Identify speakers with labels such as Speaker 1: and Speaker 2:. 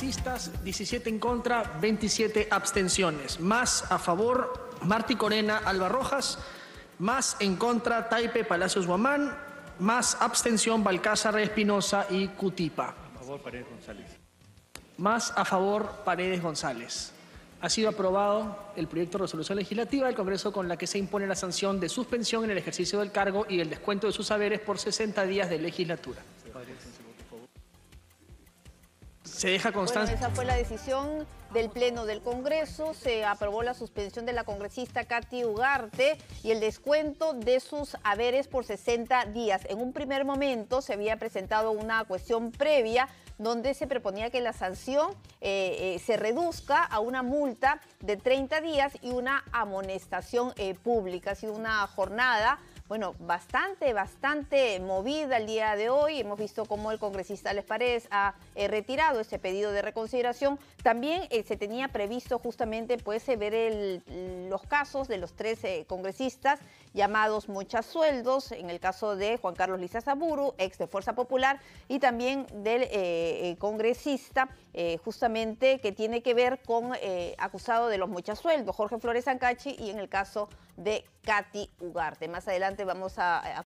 Speaker 1: 17 en contra, 27 abstenciones. Más a favor, Martí Corena, Alba Rojas. Más en contra, Taipe Palacios Guamán. Más abstención, Balcázar Espinosa y Cutipa.
Speaker 2: A favor, Paredes González.
Speaker 1: Más a favor, Paredes González. Ha sido aprobado el proyecto de resolución legislativa del Congreso con la que se impone la sanción de suspensión en el ejercicio del cargo y el descuento de sus saberes por 60 días de legislatura. Se deja constancia. esa
Speaker 3: fue la decisión del Pleno del Congreso. Se aprobó la suspensión de la congresista Katy Ugarte y el descuento de sus haberes por 60 días. En un primer momento se había presentado una cuestión previa donde se proponía que la sanción eh, eh, se reduzca a una multa de 30 días y una amonestación eh, pública. Ha sido una jornada bueno, bastante, bastante movida el día de hoy. Hemos visto cómo el congresista Les Paredes ha eh, retirado ese pedido de reconsideración. También eh, se tenía previsto justamente pues, eh, ver el, los casos de los tres eh, congresistas llamados Sueldos en el caso de Juan Carlos Lisa Saburu ex de Fuerza Popular, y también del eh, eh, congresista justamente que tiene que ver con acusado de los Sueldos Jorge Flores Sancachi y en el caso de Katy Ugarte. Más adelante vamos a